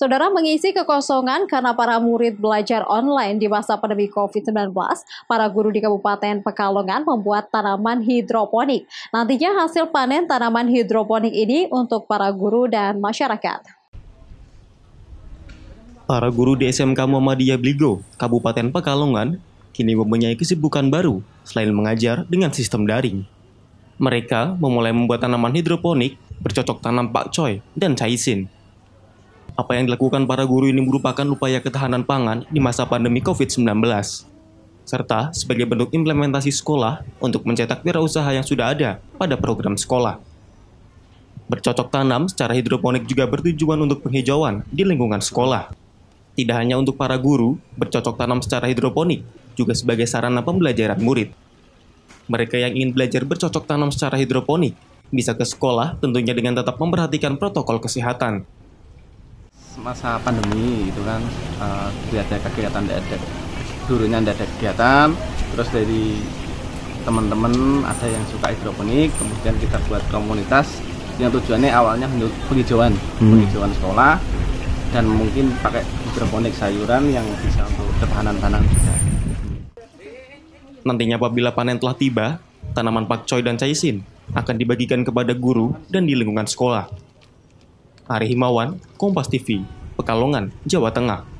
Saudara mengisi kekosongan karena para murid belajar online di masa pandemi COVID-19, para guru di Kabupaten Pekalongan membuat tanaman hidroponik. Nantinya hasil panen tanaman hidroponik ini untuk para guru dan masyarakat. Para guru di SMK Muhammadiyah Bligo, Kabupaten Pekalongan, kini mempunyai kesibukan baru selain mengajar dengan sistem daring. Mereka memulai membuat tanaman hidroponik bercocok tanam pakcoy dan caisin apa yang dilakukan para guru ini merupakan upaya ketahanan pangan di masa pandemi COVID-19, serta sebagai bentuk implementasi sekolah untuk mencetak wirausaha yang sudah ada pada program sekolah. Bercocok tanam secara hidroponik juga bertujuan untuk penghijauan di lingkungan sekolah. Tidak hanya untuk para guru, bercocok tanam secara hidroponik juga sebagai sarana pembelajaran murid. Mereka yang ingin belajar bercocok tanam secara hidroponik bisa ke sekolah tentunya dengan tetap memperhatikan protokol kesehatan masa pandemi itu kan uh, eh, tidak ada kegiatan tidak ada dulunya tidak ada kegiatan terus dari teman-teman ada yang suka hidroponik kemudian kita buat komunitas yang tujuannya awalnya untuk penghijauan hmm. penghijauan sekolah dan mungkin pakai hidroponik sayuran yang bisa untuk ketahanan tanam juga. Nantinya apabila panen telah tiba, tanaman pakcoy dan caisin akan dibagikan kepada guru dan di lingkungan sekolah. Ari Himawan, Kompas TV, Pekalongan, Jawa Tengah.